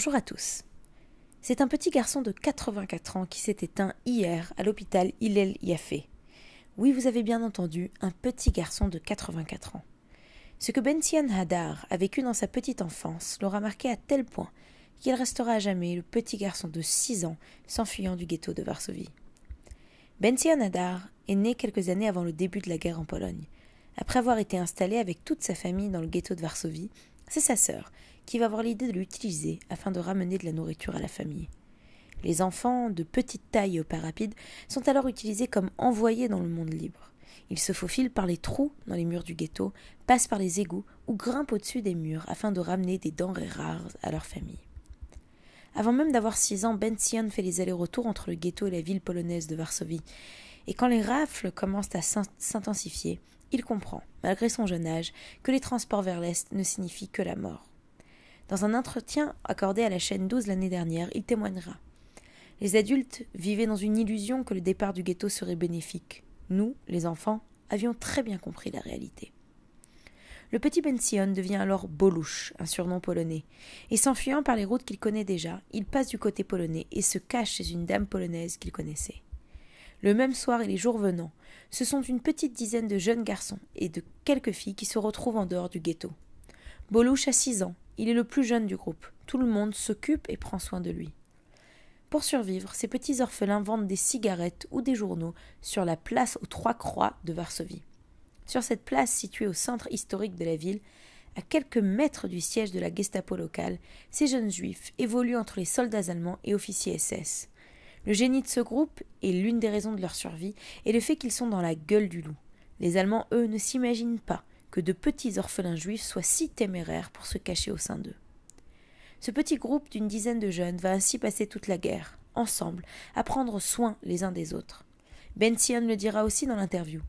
Bonjour à tous. C'est un petit garçon de 84 ans qui s'est éteint hier à l'hôpital Hillel Yafé. Oui, vous avez bien entendu, un petit garçon de 84 ans. Ce que Bensian Hadar a vécu dans sa petite enfance l'aura marqué à tel point qu'il restera à jamais le petit garçon de 6 ans s'enfuyant du ghetto de Varsovie. Bensian Hadar est né quelques années avant le début de la guerre en Pologne, après avoir été installé avec toute sa famille dans le ghetto de Varsovie c'est sa sœur qui va avoir l'idée de l'utiliser afin de ramener de la nourriture à la famille. Les enfants de petite taille et au pas rapide sont alors utilisés comme envoyés dans le monde libre. Ils se faufilent par les trous dans les murs du ghetto, passent par les égouts ou grimpent au-dessus des murs afin de ramener des denrées rares à leur famille. Avant même d'avoir six ans, Ben fait les allers-retours entre le ghetto et la ville polonaise de Varsovie. Et quand les rafles commencent à s'intensifier, il comprend, malgré son jeune âge, que les transports vers l'Est ne signifient que la mort. Dans un entretien accordé à la chaîne 12 l'année dernière, il témoignera. Les adultes vivaient dans une illusion que le départ du ghetto serait bénéfique. Nous, les enfants, avions très bien compris la réalité. Le petit Ben devient alors Bolouche, un surnom polonais, et s'enfuyant par les routes qu'il connaît déjà, il passe du côté polonais et se cache chez une dame polonaise qu'il connaissait le même soir et les jours venants, ce sont une petite dizaine de jeunes garçons et de quelques filles qui se retrouvent en dehors du ghetto. Bolouch a six ans, il est le plus jeune du groupe, tout le monde s'occupe et prend soin de lui. Pour survivre, ces petits orphelins vendent des cigarettes ou des journaux sur la place aux Trois Croix de Varsovie. Sur cette place située au centre historique de la ville, à quelques mètres du siège de la Gestapo locale, ces jeunes juifs évoluent entre les soldats allemands et officiers SS. Le génie de ce groupe, et l'une des raisons de leur survie, est le fait qu'ils sont dans la gueule du loup. Les Allemands, eux, ne s'imaginent pas que de petits orphelins juifs soient si téméraires pour se cacher au sein d'eux. Ce petit groupe d'une dizaine de jeunes va ainsi passer toute la guerre, ensemble, à prendre soin les uns des autres. Ben le dira aussi dans l'interview.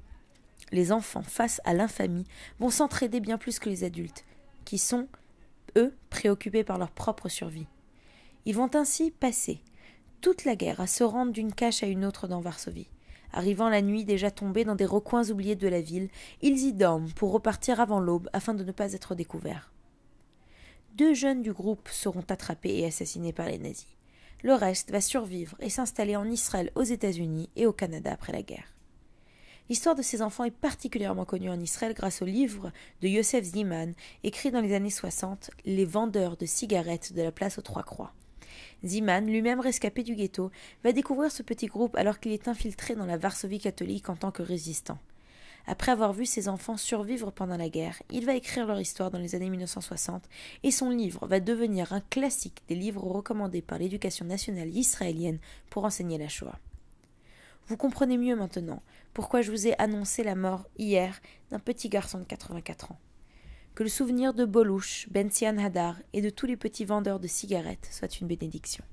Les enfants, face à l'infamie, vont s'entraider bien plus que les adultes, qui sont, eux, préoccupés par leur propre survie. Ils vont ainsi passer toute la guerre à se rendre d'une cache à une autre dans Varsovie. Arrivant la nuit déjà tombée dans des recoins oubliés de la ville, ils y dorment pour repartir avant l'aube afin de ne pas être découverts. Deux jeunes du groupe seront attrapés et assassinés par les nazis. Le reste va survivre et s'installer en Israël, aux États-Unis et au Canada après la guerre. L'histoire de ces enfants est particulièrement connue en Israël grâce au livre de Yosef Ziman, écrit dans les années 60, Les vendeurs de cigarettes de la place aux Trois-Croix. Ziman, lui-même rescapé du ghetto, va découvrir ce petit groupe alors qu'il est infiltré dans la Varsovie catholique en tant que résistant. Après avoir vu ses enfants survivre pendant la guerre, il va écrire leur histoire dans les années 1960 et son livre va devenir un classique des livres recommandés par l'éducation nationale israélienne pour enseigner la Shoah. Vous comprenez mieux maintenant pourquoi je vous ai annoncé la mort hier d'un petit garçon de 84 ans que le souvenir de Bolouche, Ben Hadar et de tous les petits vendeurs de cigarettes soit une bénédiction.